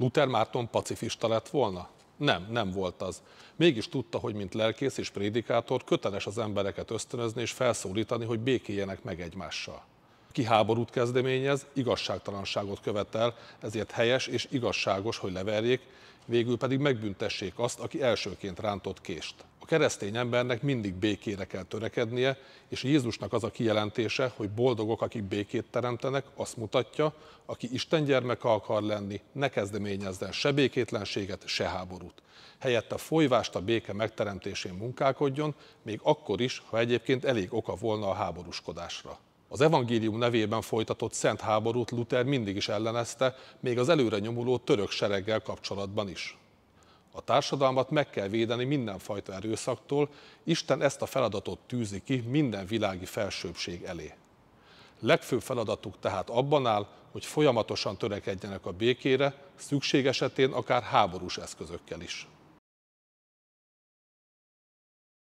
Luther Márton pacifista lett volna? Nem, nem volt az. Mégis tudta, hogy mint lelkész és prédikátor köteles az embereket ösztönözni és felszólítani, hogy békéljenek meg egymással. Ki háborút kezdeményez, igazságtalanságot követel, ezért helyes és igazságos, hogy leverjék, végül pedig megbüntessék azt, aki elsőként rántott kést keresztény embernek mindig békére kell törekednie, és Jézusnak az a kijelentése, hogy boldogok, akik békét teremtenek, azt mutatja, aki Isten gyermeke akar lenni, ne kezdeményezzen se békétlenséget, se háborút. Helyette folyvást a béke megteremtésén munkálkodjon, még akkor is, ha egyébként elég oka volna a háborúskodásra. Az evangélium nevében folytatott szent háborút Luther mindig is ellenezte, még az előre nyomuló török sereggel kapcsolatban is. A társadalmat meg kell védeni mindenfajta erőszaktól, Isten ezt a feladatot tűzi ki minden világi felsőbbség elé. Legfőbb feladatuk tehát abban áll, hogy folyamatosan törekedjenek a békére, szükség esetén akár háborús eszközökkel is.